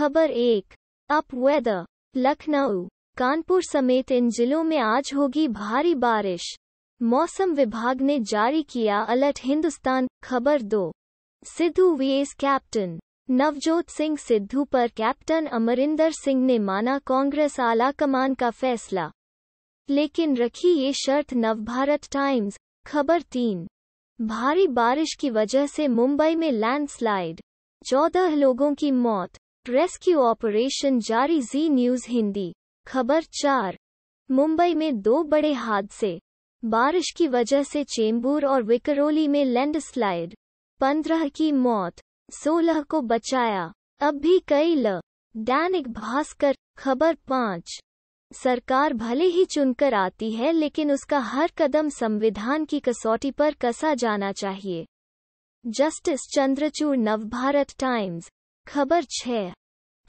खबर एक up weather Lucknow Kanpur समेत इन जिलों में आज होगी भारी बारिश मौसम विभाग ने जारी किया अलर्ट हिंदुस्तान खबर दो सिद्धू वीएस कैप्टन नवजोत सिंह सिद्धू पर कैप्टन अमरिंदर सिंह ने माना कांग्रेस आला कमान का फैसला लेकिन रखी ये शर्त नवभारत टाइम्स खबर तीन भारी बारिश की वजह से मुंबई में लैंडस्लाइड चौदह लोगों की मौत रेस्क्यू ऑपरेशन जारी जी न्यूज हिंदी खबर चार मुंबई में दो बड़े हादसे बारिश की वजह से चेंबूर और विकरोली में लैंडस्लाइड पंद्रह की मौत सोलह को बचाया अब भी कई ल दैनिक भास्कर खबर पाँच सरकार भले ही चुनकर आती है लेकिन उसका हर कदम संविधान की कसौटी पर कसा जाना चाहिए जस्टिस चंद्रचूड़ नवभारत टाइम्स खबर छः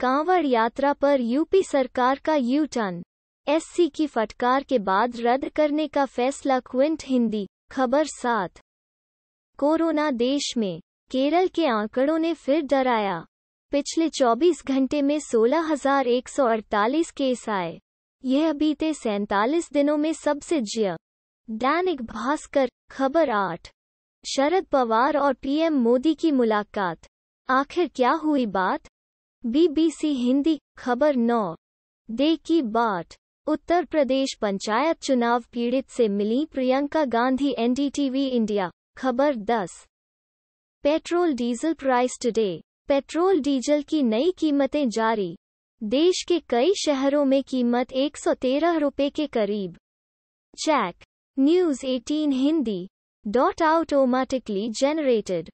कांवड़ यात्रा पर यूपी सरकार का यू टर्न एससी की फटकार के बाद रद्द करने का फैसला क्विंट हिंदी खबर सात कोरोना देश में केरल के आंकड़ों ने फिर डराया पिछले 24 घंटे में 16,148 केस आए यह बीते सैतालीस दिनों में सबसे ज्य दैनिक भास्कर खबर आठ शरद पवार और पीएम मोदी की मुलाकात आखिर क्या हुई बात बीबीसी हिंदी खबर नौ दे की बाट उत्तर प्रदेश पंचायत चुनाव पीड़ित से मिली प्रियंका गांधी एनडीटीवी इंडिया खबर 10 petrol diesel price today petrol diesel की नई कीमतें जारी देश के कई शहरों में कीमत एक सौ रुपए के करीब check news 18 Hindi dot automatically generated